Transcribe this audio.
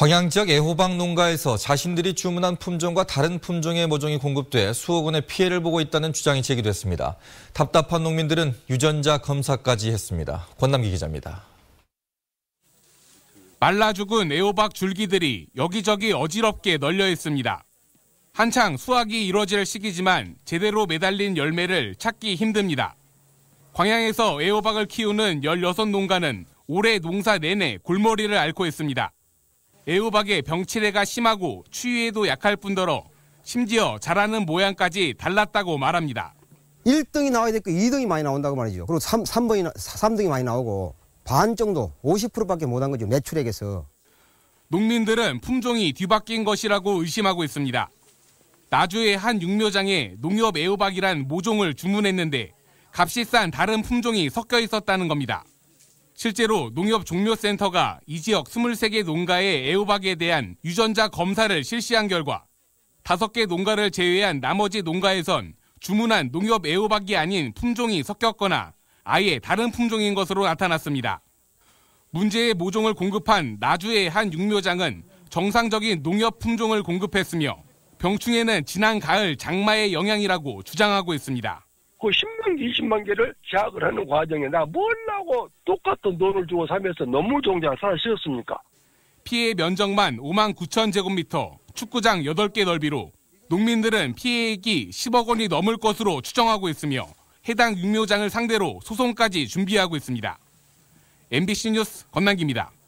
광양 지역 애호박 농가에서 자신들이 주문한 품종과 다른 품종의 모종이 공급돼 수억 원의 피해를 보고 있다는 주장이 제기됐습니다. 답답한 농민들은 유전자 검사까지 했습니다. 권남기 기자입니다. 말라 죽은 애호박 줄기들이 여기저기 어지럽게 널려 있습니다. 한창 수확이 이뤄질 시기지만 제대로 매달린 열매를 찾기 힘듭니다. 광양에서 애호박을 키우는 16농가는 올해 농사 내내 골머리를 앓고 있습니다. 애호박의 병치레가 심하고 추위에도 약할 뿐더러 심지어 자라는 모양까지 달랐다고 말합니다. 1등이 나와야 되고 2등이 많이 나온다고 말이죠. 그리고 3, 3번이, 3등이 많이 나오고 반 정도 50%밖에 못 한 거죠. 매출액에서. 농민들은 품종이 뒤바뀐 것이라고 의심하고 있습니다. 나주의 한 육묘장에 농협 애호박이란 모종을 주문했는데 값이 싼 다른 품종이 섞여 있었다는 겁니다. 실제로 농협종묘센터가 이 지역 23개 농가의 애호박에 대한 유전자 검사를 실시한 결과 5개 농가를 제외한 나머지 농가에선 주문한 농협 애호박이 아닌 품종이 섞였거나 아예 다른 품종인 것으로 나타났습니다. 문제의 모종을 공급한 나주의 한 육묘장은 정상적인 농협 품종을 공급했으며 병충해는 지난 가을 장마의 영향이라고 주장하고 있습니다. 그 10만 개, 20만 개를 제약을 하는 과정에 나 뭘라고 똑같은 돈을 주고 사면서 너무 종자 사실었습니까? 피해 면적만 5만 9천 제곱미터, 축구장 8개 넓이로 농민들은 피해액이 10억 원이 넘을 것으로 추정하고 있으며 해당 육묘장을 상대로 소송까지 준비하고 있습니다. MBC 뉴스 권남기입니다.